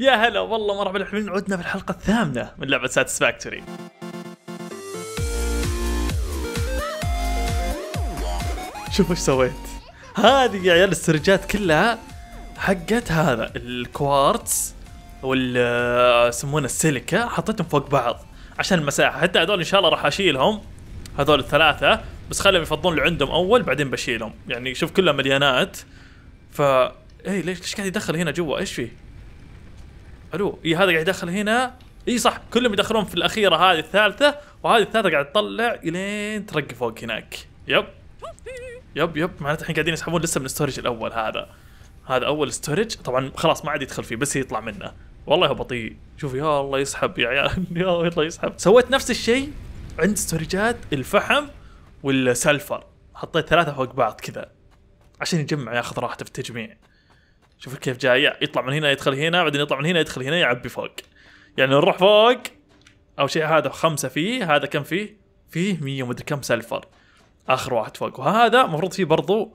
يا هلا والله مرحبا الحلوين عدنا في الحلقة الثامنة من لعبة ساتسفاكتوري شوف ايش سويت هذه يا عيال السرجات كلها حقت هذا الكوارتز وال يسمونه السيليكا حطيتهم فوق بعض عشان المساحة حتى هذول ان شاء الله راح اشيلهم هذول الثلاثة بس خليهم يفضون اللي عندهم اول بعدين بشيلهم يعني شوف كلها مليانات ف ايه ليش ليش قاعد يدخل هنا جوا ايش فيه؟ الو اي هذا قاعد يدخل هنا اي صح كلهم يدخلون في الاخيره هذه الثالثه وهذه الثالثه قاعد تطلع الين ترقي فوق هناك يب يب يب معناته الحين قاعدين يسحبون لسه من الستورج الاول هذا هذا اول ستورج طبعا خلاص ما عاد يدخل فيه بس يطلع منه والله بطيء شوف يا الله يسحب يا عيال يا الله يسحب سويت نفس الشيء عند ستورجات الفحم والسلفر حطيت ثلاثه فوق بعض كذا عشان يجمع ياخذ راحته في التجميع شوف كيف جاي يطلع من هنا يدخل هنا بعدين يطلع من هنا يدخل هنا يعبي فوق يعني نروح فوق اول شيء هذا خمسه فيه هذا كم فيه؟ فيه 100 ومدري كم سلفر اخر واحد فوق وهذا المفروض فيه برضو 100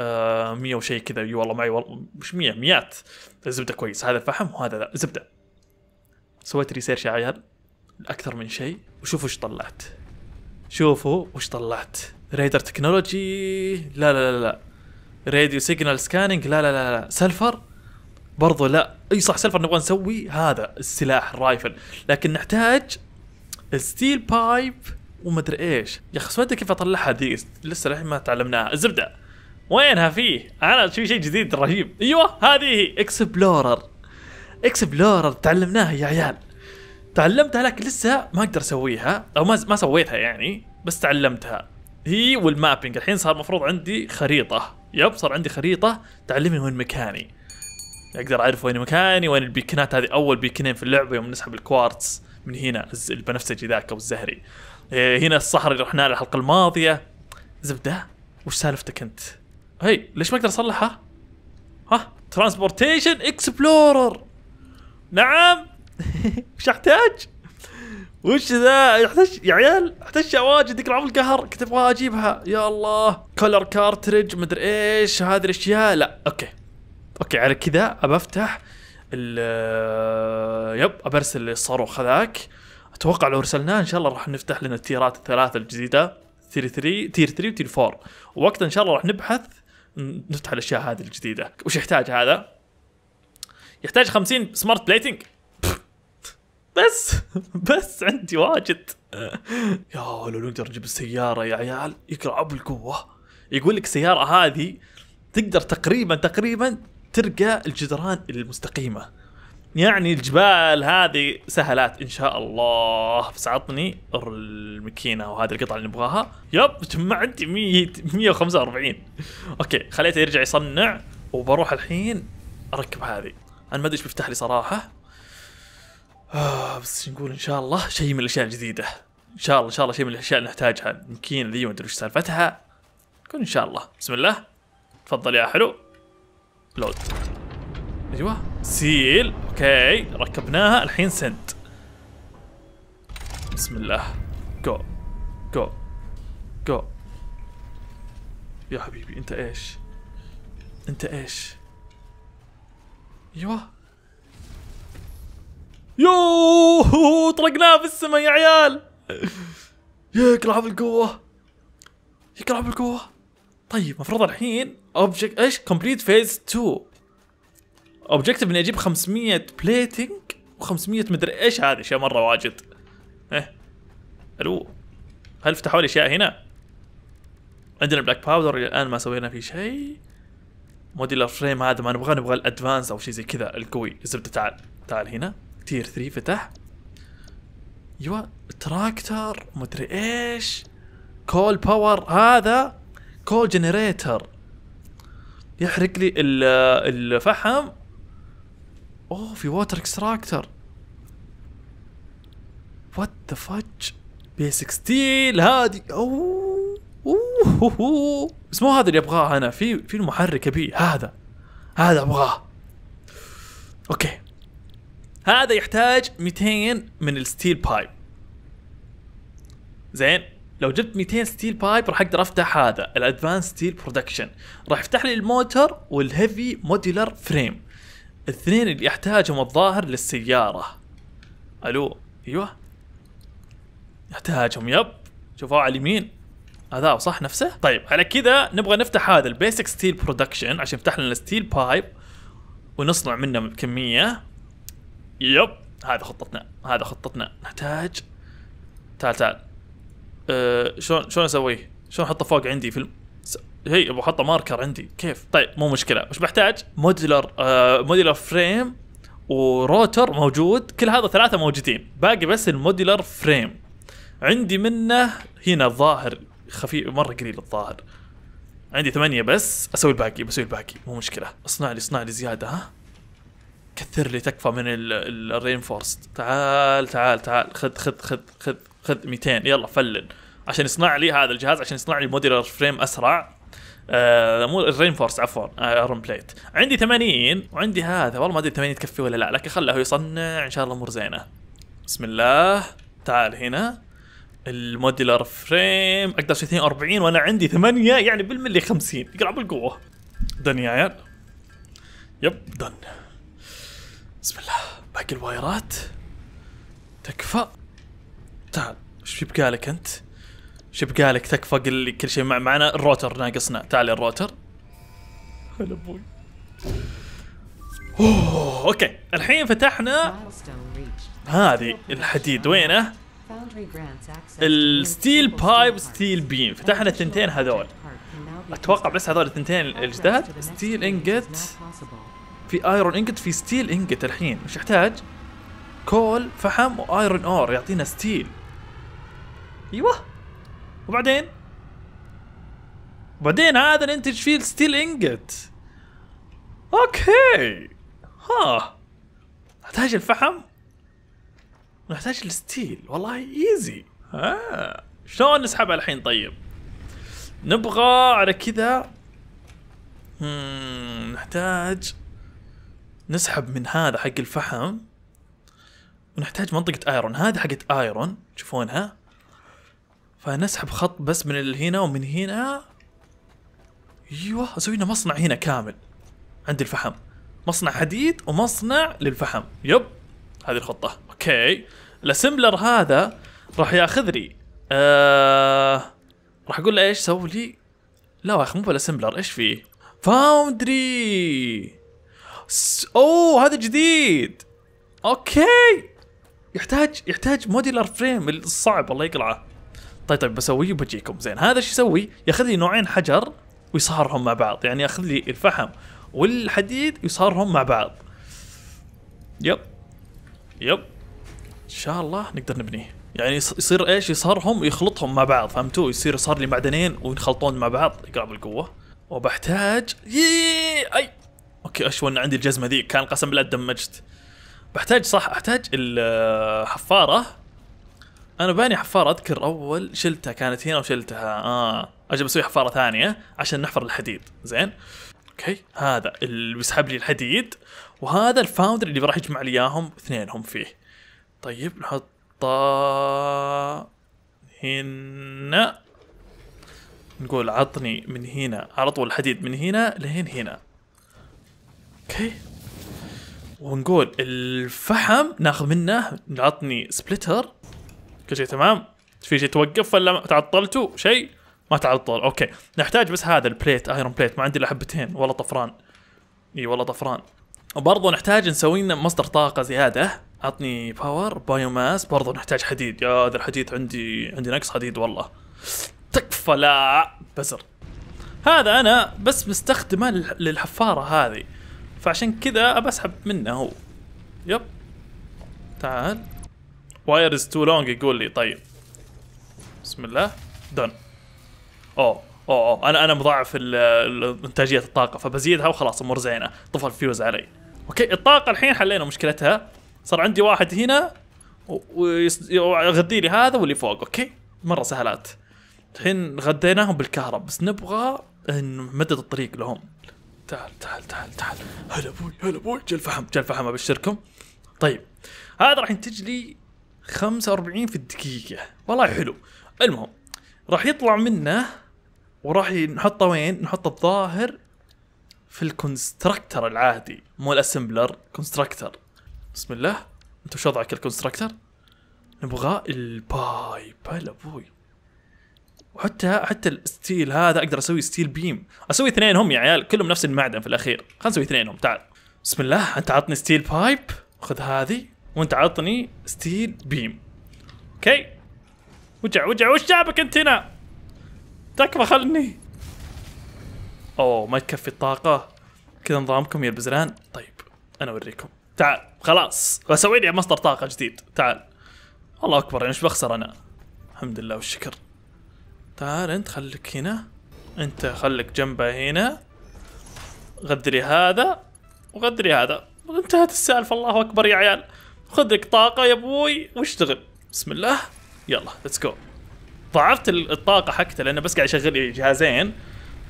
آه، مية وشيء كذا اي والله معي والله مش 100 مئات الزبدة كويس هذا فحم وهذا لا زبده سويت ريسيرش يا عيال اكثر من شيء وشوفوا ايش طلعت شوفوا وش طلعت ريدر تكنولوجي لا لا لا لا راديو سيجنال سكاننج لا لا لا لا سلفر برضو لا اي صح سلفر نبغى نسوي هذا السلاح الرايفل لكن نحتاج ستيل بايب ومدري ايش يا اخي سويت كيف اطلعها دي لسه للحين ما تعلمناها الزبده وينها فيه انا في شيء جديد رهيب ايوه هذه هي اكسبلورر اكسبلورر تعلمناها يا عيال تعلمتها لكن لسه ما اقدر اسويها او ما ما سويتها يعني بس تعلمتها هي والمابينج الحين صار المفروض عندي خريطه يب صار عندي خريطة تعلمني وين مكاني اقدر اعرف وين مكاني وين البيكنات هذه اول بيكنين في اللعبة يوم نسحب الكوارتز من هنا البنفسجي ذاك او الزهري إيه، هنا الصحراء اللي رحنا له الحلقة الماضية زبدة وش سالفتك انت؟ هي ليش ما اقدر اصلحها؟ ها؟ ترانسبورتيشن اكسبلورر نعم وش احتاج؟ وش ذا يحتاج يا عيال يحتاج واجد ذيك العمر القهر كنت ابغى اجيبها يا الله كولر كارترج مدري ايش هذه الاشياء لا اوكي اوكي على كذا ابى افتح ال آه، يب ابرسل الصاروخ هذاك اتوقع لو ارسلناه ان شاء الله راح نفتح لنا التيرات الثلاثه الجديده تير 3 تير 3 وتير 4 ووقتها ان شاء الله راح نبحث نفتح الاشياء هذه الجديده وش يحتاج هذا؟ يحتاج 50 سمارت بليتنج بس بس عندي واجد يا لو نقدر نجيب السيارة يا عيال يقرأ بالقوة يقول لك السيارة هذه تقدر تقريبا تقريبا ترقى الجدران المستقيمة يعني الجبال هذه سهلات ان شاء الله بس عطني الماكينه وهذه القطعه اللي نبغاها يب جمع عندي 145 اوكي خليته يرجع يصنع وبروح الحين اركب هذه انا ما ادري ايش بيفتح لي صراحه آه بس نقول ان شاء الله شيء من الاشياء الجديده ان شاء الله ان شاء الله شيء من الاشياء اللي نحتاجها الماكينه ذي ادري وش سالفتها نقول ان شاء الله بسم الله تفضل يا حلو لود ايوه سيل اوكي ركبناها الحين سنت بسم الله جو جو جو يا حبيبي انت ايش انت ايش ايوه يوه طرقناه في السماء يا عيال القوة بالقوة العب بالقوة طيب المفروض الحين اوبجكت ايش كومبليت فيز 2 اوبجكتيف اني اجيب 500 بليتنج و500 مدري ايش هذه اشياء مره واجد ايه الو هل فتحوا لي اشياء هنا؟ عندنا بلاك باودر الان ما سوينا فيه شيء موديلر فريم هذا ما نبغى نبغى الادفانس او شيء زي كذا القوي الزبده تعال تعال هنا تير 3 فتح يوا تراكتر مدري ايش كول باور هذا كول جنريتر يحرق لي الفحم اوه في ووتر اكستراكتر وات ذا فج بيسك ستيل هادي اوه اوه بس مو هذا اللي ابغاه انا في في المحرك ابي هذا هذا ابغاه اوكي هذا يحتاج 200 من الستيل بايب زين لو جبت 200 ستيل بايب راح اقدر افتح هذا الادفانس ستيل برودكشن راح يفتح لي الموتر والهيفي موديلر فريم الاثنين اللي احتاجهم الظاهر للسياره الو ايوه احتاجهم يب شوفوا على اليمين هذا صح نفسه طيب على كذا نبغى نفتح هذا البيسك ستيل برودكشن عشان يفتح لنا الستيل بايب ونصنع منه كميه يب هذا خطتنا هذا خطتنا نحتاج تعال تعال أه، شلون شلون اسويه؟ شلون احطه فوق عندي في الم... هي ابغى احطه ماركر عندي كيف؟ طيب مو مشكله وش بحتاج؟ موديلر آه موديلر فريم وروتر موجود كل هذا ثلاثه موجودين باقي بس الموديلر فريم عندي منه هنا الظاهر خفيف مره قليل الظاهر عندي ثمانية بس اسوي الباقي بسوي الباقي مو مشكله اصنع لي اصنع لي زياده ها كثر لي تكفى من الرينفورست تعال تعال تعال خذ خذ خذ خذ خذ 200 يلا فلن عشان يصنع لي هذا الجهاز عشان يصنع لي موديلر فريم اسرع آه مو الرينفورس عفوا ايرون آه، بليت عندي 80 وعندي هذا والله ما ادري 80 تكفي ولا لا لكن خله يصنع ان شاء الله امور زينه بسم الله تعال هنا الموديلر فريم اقدر 42 وانا عندي 8 يعني بالملي 50 يقرب بالقوه دن يا عيال يب دن بسم الله باقي الوايرات تكفى تعال ايش بقالك انت؟ ايش بقالك تكفى قل لي كل شيء مع معنا الروتر ناقصنا تعال الروتر هلا ابوي اوه اوكي الحين فتحنا هذه الحديد وينه؟ الستيل بايب ستيل بيم فتحنا الثنتين هذول اتوقع بس هذول الثنتين الجداد ستيل انجت في ايرون انجت في ستيل انجت الحين مش يحتاج كول فحم وايرون اور يعطينا ستيل ايوه وبعدين وبعدين هذا ننتج فيه الستيل انجت اوكي ها نحتاج الفحم ونحتاج الستيل والله ايزي ها شلون نسحبها الحين طيب نبغى على كذا نحتاج نسحب من هذا حق الفحم ونحتاج منطقة ايرون هذه حقت ايرون تشوفونها فنسحب خط بس من هنا ومن هنا ايوه اسوي لنا مصنع هنا كامل عند الفحم مصنع حديد ومصنع للفحم يب هذه الخطة اوكي الاسمبلر هذا راح ياخذ لي آه... راح اقول له ايش سوي لي لا يا اخي مو بالاسمبلر ايش فيه فاوندري اوه هذا جديد اوكي يحتاج يحتاج موديلر فريم الصعب الله يقلعه طيب طيب بسويه وبجيكم زين هذا ايش يسوي؟ ياخذ لي نوعين حجر ويصهرهم مع بعض يعني ياخذ لي الفحم والحديد ويصهرهم مع بعض يب يب ان شاء الله نقدر نبنيه يعني يصير ايش يصهرهم ويخلطهم مع بعض فهمتوا يصير صار لي معدنين وينخلطون مع بعض يقرب القوه وبحتاج يي اي اوكي اشوى ان عندي الجزمه ذيك كان قسم بالله دمجت بحتاج صح احتاج الحفاره آه، انا باني حفاره اذكر اول شلتها كانت هنا وشلتها اه اجي بسوي حفاره ثانيه عشان نحفر الحديد زين اوكي هذا اللي بيسحب لي الحديد وهذا الفاوندر اللي راح يجمع لي اياهم اثنينهم فيه طيب نحطه هنا نقول عطني من هنا على طول الحديد من هنا لهين هنا اوكي ونقول الفحم ناخذ منه نعطني سبلتر كل شيء تمام في شيء توقف ولا تعطلتوا شيء ما تعطل اوكي نحتاج بس هذا البليت ايرون بليت ما عندي الا حبتين والله طفران اي والله طفران وبرضه نحتاج نسوي لنا مصدر طاقه زياده عطني باور بايوماس برضه نحتاج حديد يا ذا الحديد عندي عندي نقص حديد والله تكفى لا بزر هذا انا بس مستخدمه للحفاره هذه فعشان كذا ابى اسحب منه هو يب تعال واير از تو لونج يقول لي طيب بسم الله دن اوه اوه اوه انا انا مضاعف انتاجيه الطاقه فبزيدها وخلاص امور زينه طفى الفيوز علي اوكي الطاقه الحين حلينا مشكلتها صار عندي واحد هنا ويغذي لي هذا واللي فوق اوكي مره سهلات الحين غديناهم بالكهرب بس نبغى مدد الطريق لهم تعال تعال تعال تعال هلا ابوي هلا ابوي جا الفحم جا الفحم ابشركم طيب هذا راح ينتج لي 45 في الدقيقة والله حلو المهم راح يطلع منه وراح نحطه وين؟ نحطه الظاهر في الكونستراكتر العادي مو الاسمبلر كونستراكتر بسم الله انت وش وضعك الكونستراكتر؟ نبغى البايب هلا ابوي وحتى حتى الستيل هذا اقدر اسوي ستيل بيم اسوي اثنينهم يا عيال كلهم نفس المعدن في الاخير خلينا نسوي اثنينهم تعال بسم الله انت عطني ستيل بايب خذ هذه وانت عطني ستيل بيم اوكي وجع وجع وش جابك انت هنا تكفى خلني اوه ما تكفي الطاقه كذا نظامكم يا البزران طيب انا اوريكم تعال خلاص بسوي لي مصدر طاقه جديد تعال الله اكبر يعني ايش بخسر انا الحمد لله والشكر تعال انت خليك هنا انت خليك جنبه هنا غدري هذا وغدري هذا انتهت السالفه الله اكبر يا عيال خذ لك طاقه يا ابوي واشتغل بسم الله يلا ليتس جو ضعفت الطاقه حقته لانه بس قاعد يشغل لي جهازين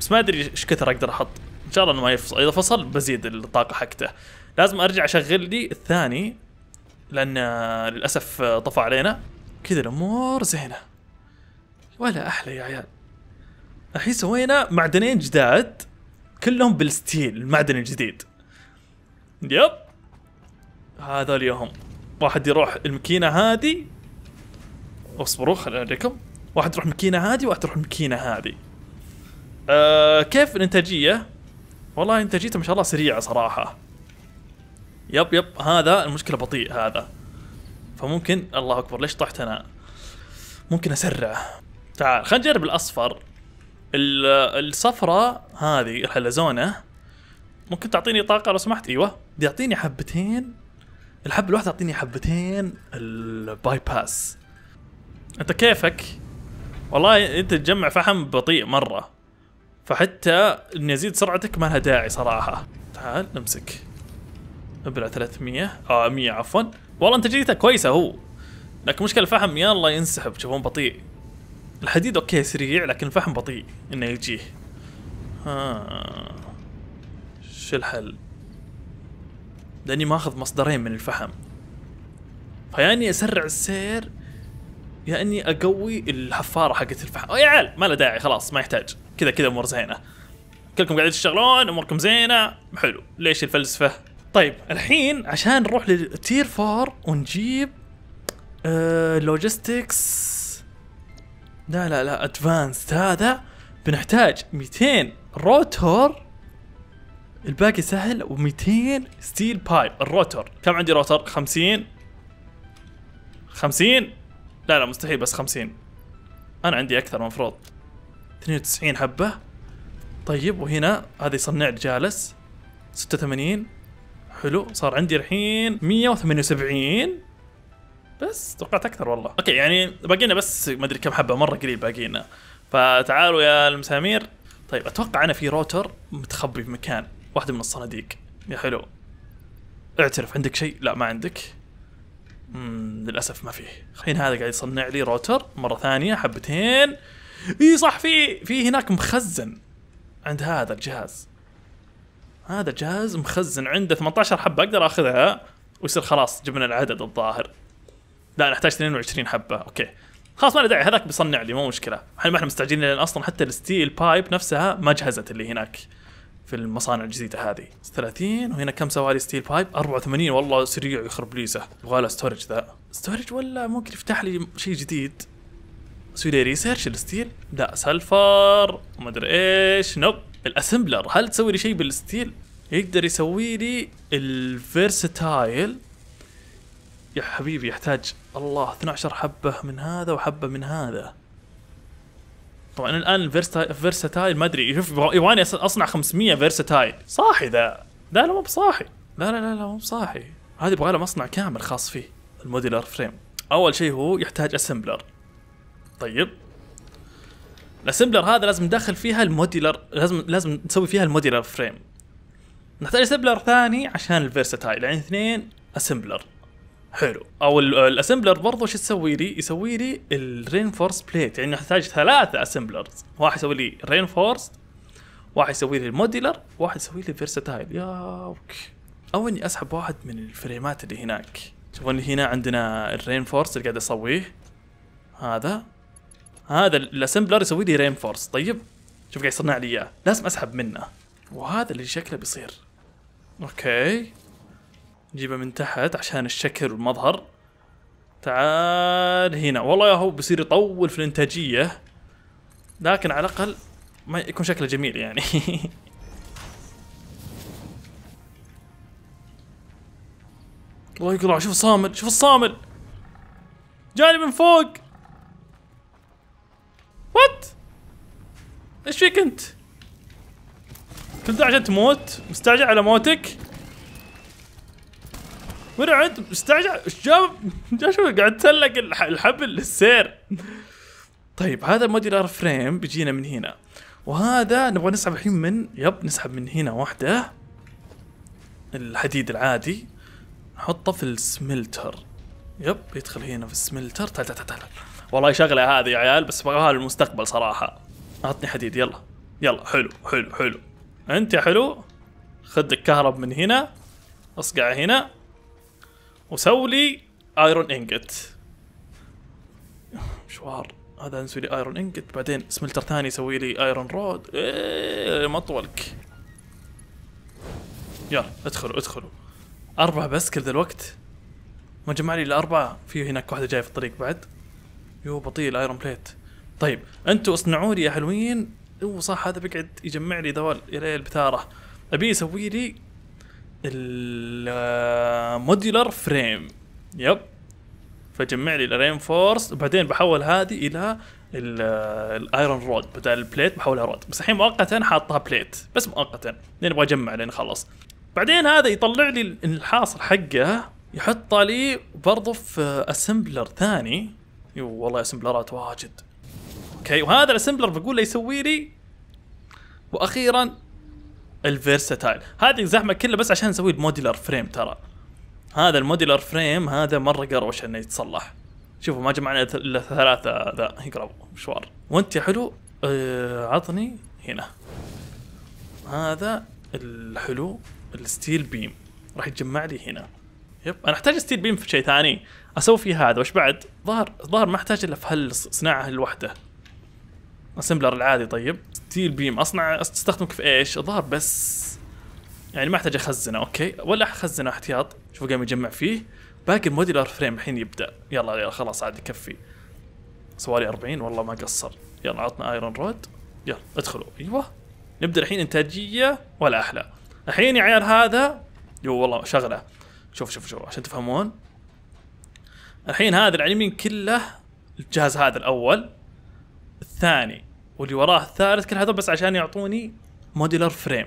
بس ما ادري ايش كثر اقدر احط ان شاء الله انه ما يفصل اذا فصل بزيد الطاقه حقته لازم ارجع اشغل لي الثاني لان للاسف طفى علينا كذا الامور زينه ولا احلى يا عيال الحين سوينا معدنين جداد كلهم بالستيل المعدن الجديد يب هذا اليوم واحد يروح الماكينه هذه اصبروا خليني اوريكم واحد يروح المكينة هذه واحد يروح المكينة هذه أه كيف الانتاجيه والله انتاجيته ما شاء الله سريعه صراحه يب يب هذا المشكله بطيء هذا فممكن الله اكبر ليش طحت انا ممكن اسرع تعال خلينا نجرب الاصفر الصفراء هذه الحلزونه ممكن تعطيني طاقه لو سمحت ايوه يعطيني حبتين الحبه الواحده تعطيني حبتين الباي باس انت كيفك والله انت تجمع فحم بطيء مره فحتى اني ازيد سرعتك ما لها داعي صراحه تعال نمسك ابلع 300 اه 100 عفوا والله انت انتاجيته كويسه هو لكن مشكله الفحم يلا ينسحب تشوفون بطيء الحديد اوكي سريع لكن الفحم بطيء انه يجيه ها شو الحل لاني ماخذ مصدرين من الفحم فيا اني اسرع السير يا اني اقوي الحفاره حقت الفحم يا عيال ما له داعي خلاص ما يحتاج كذا كذا امور زينه كلكم قاعدين تشتغلون اموركم زينه حلو ليش الفلسفه طيب الحين عشان نروح للتير 4 ونجيب آه لوجيستكس لا لا لا ادفانسد هذا بنحتاج 200 روتور الباقي سهل و200 ستيل بايب الروتور كم عندي روتر 50 50 لا لا مستحيل بس 50 انا عندي اكثر المفروض 92 حبه طيب وهنا هذا يصنع جالس 86 حلو صار عندي الحين 178 بس توقعت اكثر والله اوكي يعني باقينا بس ما ادري كم حبه مره قليل باقينا فتعالوا يا المسامير طيب اتوقع انا في روتر متخبي في مكان واحده من الصناديق يا حلو اعترف عندك شيء لا ما عندك مم للاسف ما فيه الحين هذا قاعد يصنع لي روتر مره ثانيه حبتين اي صح في في هناك مخزن عند هذا الجهاز هذا الجهاز مخزن عنده 18 حبه اقدر اخذها ويصير خلاص جبنا العدد الظاهر لا انا احتاج 22 حبه اوكي خلاص ما له داعي هذاك بيصنع لي مو مشكله احنا ما احنا مستعجلين لان اصلا حتى الستيل بايب نفسها ما جهزت اللي هناك في المصانع الجديده هذه 30 وهنا كم سوالي ستيل بايب 84 والله سريع يخرب ليزه يبغى له ستورج ذا ستورج ولا ممكن يفتح لي شيء جديد اسوي لي ريسيرش الستيل لا سلفر ما ادري ايش نوب الاسمبلر هل تسوي لي شيء بالستيل يقدر يسوي لي الفيرستايل يا حبيبي يحتاج الله 12 حبة من هذا وحبة من هذا طبعا الان الفيرساتايل ما ادري شوف يبغاني اصنع 500 فيرساتايل صاحي ذا لا لا مو بصاحي لا لا لا لا مو بصاحي هذه يبغى له مصنع كامل خاص فيه الموديلر فريم اول شيء هو يحتاج اسمبلر طيب الاسمبلر هذا لازم ندخل فيها الموديلر لازم لازم نسوي فيها الموديلر فريم نحتاج اسمبلر ثاني عشان الفيرساتايل يعني اثنين اسمبلر حلو او الاسمبلر برضه شو تسوي لي؟ يسوي لي الرينفورس بليت يعني احتاج ثلاثه اسمبلرز واحد يسوي لي رينفورس واحد يسوي لي الموديلر واحد يسوي لي فيرساتايل يا اوكي او اني اسحب واحد من الفريمات اللي هناك شوفون هنا عندنا الرينفورس اللي قاعد اسويه هذا هذا الاسمبلر يسوي لي رينفورس طيب شوف قاعد يصنع لي اياه لازم اسحب منه وهذا اللي شكله بيصير اوكي نجيبه من تحت عشان الشكل والمظهر تعال هنا والله يا هو بيصير يطول في الانتاجيه لكن على الاقل ما يكون شكله جميل يعني الله يقلع شوف الصامل شوف الصامل جاني من فوق وات ايش فيك انت؟ كنت عشان تموت مستعجل على موتك ورعد مستعجل جاب شوف قاعد تسلق الحبل للسير طيب هذا موديلار فريم بيجينا من هنا وهذا نبغى نسحب الحين من يب نسحب من هنا واحده الحديد العادي نحطه في السملتر يب يدخل هنا في السملتر تعال تعال تعال والله شغله هذه يا عيال بس ابغاها للمستقبل صراحه اعطني حديد يلا يلا حلو حلو حلو انت يا حلو خذ الكهرب من هنا اصقع هنا وسوي لي ايرون انجت مشوار هذا نسوي لي ايرون انجت بعدين سملتر ثاني يسوي لي ايرون رود إيه مطولك يلا ادخلوا ادخلوا اربعة بس كل ذا الوقت ما جمع لي الا اربعة في هناك واحدة جاية في الطريق بعد يو بطيء الايرون بليت طيب انتوا اصنعوا لي يا حلوين او صح هذا بيقعد يجمع لي ذوال يا ليل بثاره ابي يسوي لي الموديولار فريم يب فجمع لي الرين فورس وبعدين بحول هذه الى الايرون رود بدل البليت بحولها رود بس الحين مؤقتا حاطها بليت بس مؤقتا لين ابغى اجمع لين خلص بعدين هذا يطلع لي الحاصل حقه يحط لي برضه في اسمبلر ثاني يو والله اسمبلرات واجد اوكي وهذا الاسمبلر بقول له يسوي لي واخيرا الفيرساتايل هذه الزحمه كلها بس عشان نسوي الموديلر فريم ترى هذا الموديلر فريم هذا مره قروش انه يتصلح شوفوا ما جمعنا الا ثلاثه ذا يقرب مشوار وانت يا حلو آه عطني هنا هذا الحلو الستيل بيم راح يتجمع لي هنا يب انا احتاج ستيل بيم في شيء ثاني اسوي فيه هذا وش بعد ظهر ظهر ما احتاج الا في هالصناعه الوحده اسمبلر العادي طيب ستيل بيم اصنع استخدمك في ايش؟ الظاهر بس يعني ما احتاج اخزنه اوكي ولا اخزنه احتياط شوف قام يجمع فيه باقي الموديلر فريم الحين يبدا يلا يلا خلاص عاد يكفي سوالي 40 والله ما قصر يلا عطنا ايرون رود يلا ادخلوا ايوه نبدا الحين انتاجيه ولا احلى الحين يا عيال هذا يو والله شغله شوف شوف شوف عشان تفهمون الحين هذا العلمين كله الجهاز هذا الاول الثاني واللي وراه الثالث كل هذول بس عشان يعطوني موديلر فريم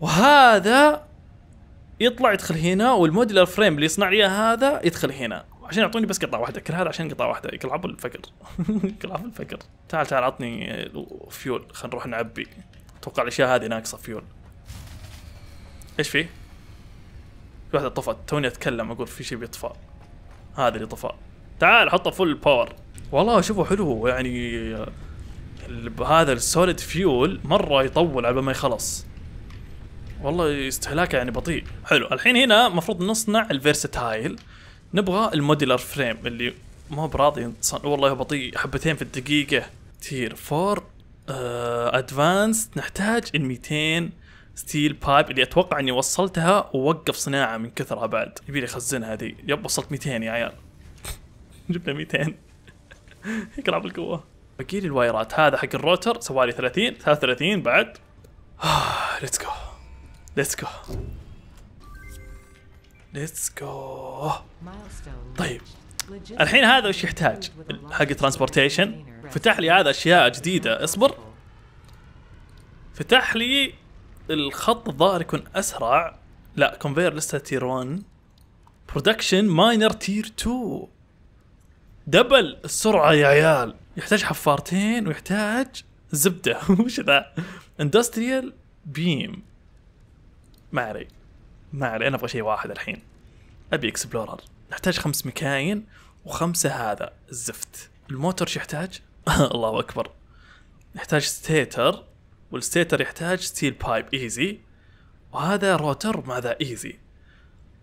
وهذا يطلع يدخل هنا والموديلر فريم اللي يصنع لي هذا يدخل هنا عشان يعطوني بس قطعه واحده كل هذا عشان قطعه واحده يقلع الفقر يقلع الفقر تعال تعال عطني فيول خلينا نروح نعبي اتوقع الاشياء هذه ناقصه فيول ايش فيه؟ في واحده طفت توني اتكلم اقول في شيء بيطفى هذا اللي طفى تعال حطه فل باور والله شوفوا حلو يعني هذا السوليد فيول مره يطول على ما يخلص والله استهلاكه يعني بطيء حلو الحين هنا المفروض نصنع الفيرساتايل نبغى الموديلر فريم اللي ما براضي والله بطيء حبتين في الدقيقه تير فور ادفانس نحتاج ال 200 ستيل بايب اللي اتوقع اني وصلتها ووقف صناعه من كثرها بعد يبي لي اخزنها هذه يب وصلت 200 يا عيال جبنا 200 يقلع بالقوه باقي لي الوايرات هذا حق الروتر سوالي 30 33 بعد ليتس جو ليتس جو ليتس جو طيب الحين هذا وش يحتاج حق ترانسبورتيشن فتح لي هذا اشياء جديده اصبر فتح لي الخط الظاهر يكون اسرع لا كونفير لسه تير 1 برودكشن ماينر تير 2 دبل السرعه يا عيال يحتاج حفارتين ويحتاج زبده وش ذا اندستريال بيم ما علي ما علي انا ابغى شيء واحد الحين ابي اكسبلورر نحتاج خمس مكاين وخمسه هذا الزفت الموتور شو يحتاج؟ الله اكبر يحتاج ستيتر والستيتر يحتاج ستيل بايب ايزي وهذا روتر مع ذا ايزي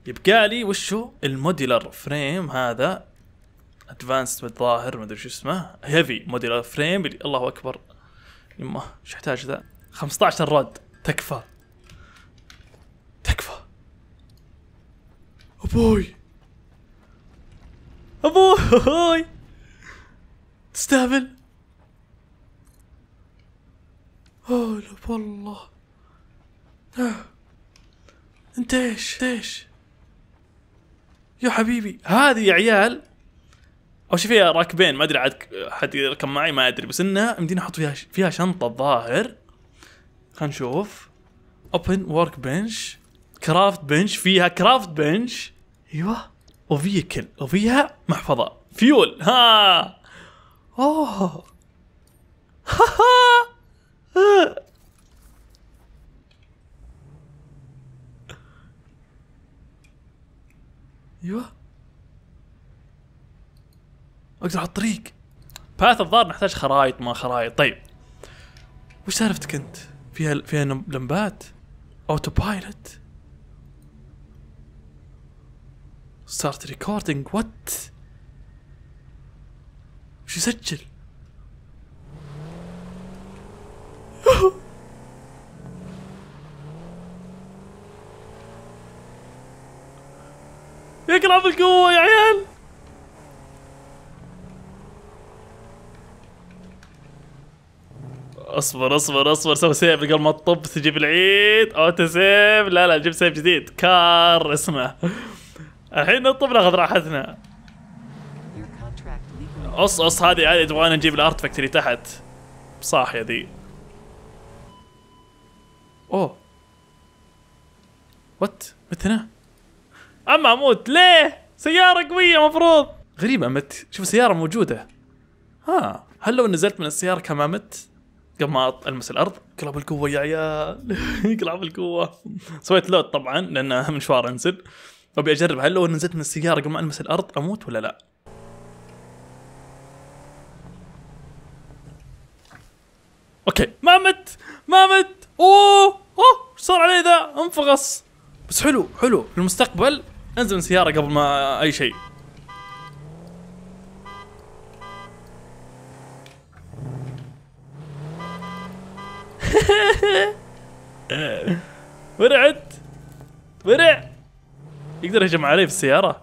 يبقى لي وشو الموديلر فريم هذا ادفانسد الظاهر ما ادري شو اسمه هيفي موديل فريم الله اكبر يمه ايش احتاج ذا 15 رد تكفى تكفى ابوي ابوي تستهبل هلا والله انت ايش انت ايش يا حبيبي هذه يا عيال او شي فيها راكبين ما ادري عاد حد يركب معي ما ادري بس انه يمديني احط فيها فيها شنطه الظاهر خلينا نشوف اوبن ورك بنش كرافت بنش فيها كرافت بنش ايوه وفيكل وفيها محفظه فيول ها اوه ها أه. ايوه اقدر على الطريق باث الظاهر نحتاج خرايط ما خرايط طيب وش سالفتك انت؟ فيها فيها لمبات اوتو بايلوت ستارت ريكوردينج وات وش يسجل؟ يقلع بالقوة يا عيال اصبر اصبر اصبر سوي سيف قبل ما تطب تجيب العيد اوتو سيف لا لا جيب سيف جديد كار اسمه الحين نطب ناخذ راحتنا اص اص هذه هذه تبغانا نجيب الارت اللي تحت صاحيه ذي اوه وات مت هنا اما اموت ليه سياره قويه مفروض غريبه مت شوف السياره موجوده ها هل لو نزلت من السياره كما مت قبل ما المس الارض كلاب بالقوه يا عيال كلاب بالقوه سويت لود طبعا لان مشوار انزل ابي اجرب هل لو نزلت من السياره قبل ما المس الارض اموت ولا لا اوكي ما مت ما مت اوه اوه ايش صار علي ذا انفغص بس حلو حلو في المستقبل انزل من السياره قبل ما اي شيء ورع انت ورع يقدر يهجم علي بالسيارة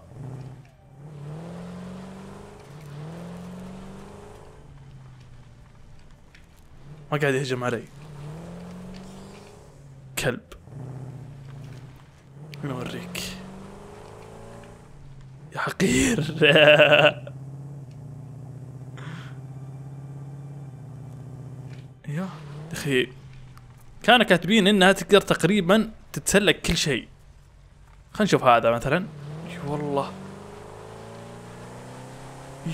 ما قاعد يهجم علي كلب انا اوريك يا حقير يا اخي كانوا كاتبين انها تقدر تقريبا تتسلق كل شيء خلينا نشوف هذا مثلا اي والله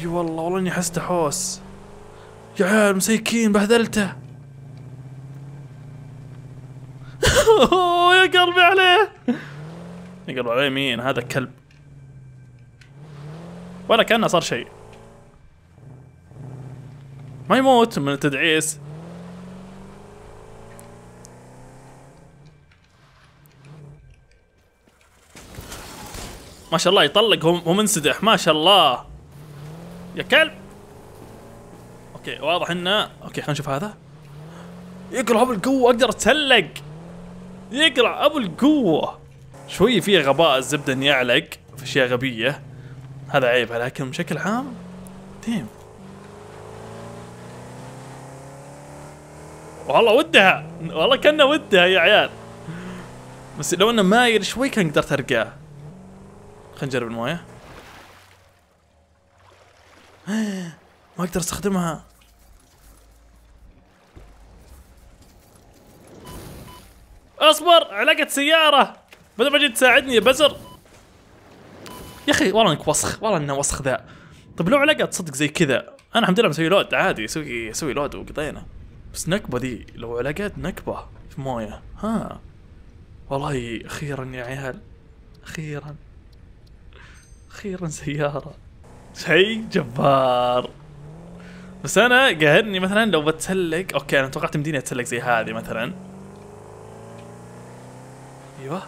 اي والله والله اني حست حوس يا عيال مسيكين بهذلته يا قلبي عليه يا قلبي عليه مين هذا الكلب ولا كانه صار شيء ما يموت من التدعيس ما شاء الله يطلق هو منسدح ما شاء الله يا كلب اوكي واضح انه اوكي خلينا نشوف هذا يقرع ابو القوه اقدر اتسلق يقرع ابو القوه شوي فيه غباء الزبده اني اعلق في اشياء غبيه هذا عيب لكن بشكل عام ديم والله ودها والله كنا ودها يا عيال بس لو انه مايل شوي كان قدرت ارقاه خلينا نجرب المويه ما اقدر استخدمها اصبر علاقة سيارة بدل ما جيت تساعدني يا بزر يا اخي والله انك وسخ والله انه وسخ ذا طيب لو علاقة صدق زي كذا انا الحمد لله مسوي لود عادي اسوي اسوي لود وقضينا بس نكبة ذي لو علاقات نكبة في مويه ها والله اخيرا يا عيال اخيرا اخيرا سياره شيء جبار بس انا قاهرني مثلا لو بتسلق اوكي انا توقعت مديني اتسلق زي هذه مثلا ايوه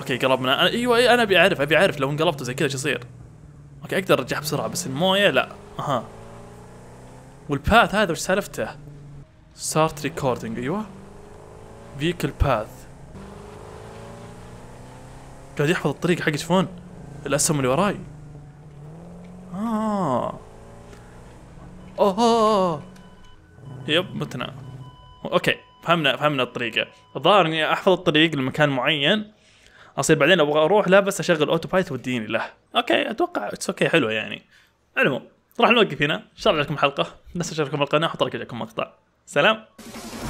اوكي قلبنا أنا ايوه انا ابي اعرف ابي اعرف لو انقلبته زي كذا ايش يصير اوكي اقدر ارجعها بسرعه بس المويه لا اها والباث هذا وش سالفته ستارت ريكوردينج ايوه فيكل باث قاعد يحفظ الطريق حق شلون الاسهم اللي وراي اه اوه يب متنا اوكي فهمنا فهمنا الطريقه الظاهر اني احفظ الطريق لمكان معين اصير بعدين ابغى اروح لا بس اشغل اوتو بايت وديني له اوكي اتوقع اتس اوكي حلوه يعني المهم راح نوقف هنا ان شاء الله لكم الحلقه نفس اشارككم القناه احط لكم مقطع سلام